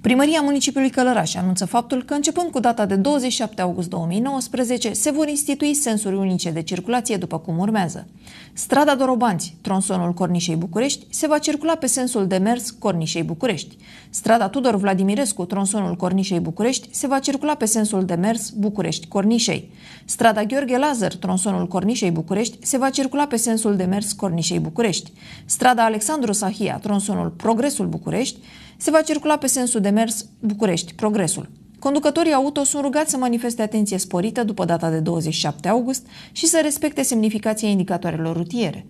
Primăria Municipiului Călăraș anunță faptul că, începând cu data de 27 august 2019, se vor institui sensuri unice de circulație după cum urmează. Strada Dorobanți, tronsonul Cornișei București, se va circula pe sensul de mers Cornișei București. Strada Tudor Vladimirescu, tronsonul Cornișei București, se va circula pe sensul de mers București Cornișei. Strada Gheorghe Lazar, tronsonul Cornișei București, se va circula pe sensul de mers Cornișei București. Strada Alexandru Sahia, tronsonul Progresul București, se va circula pe sensul de demers București, Progresul. Conducătorii auto sunt rugați să manifeste atenție sporită după data de 27 august și să respecte semnificația indicatoarelor rutiere.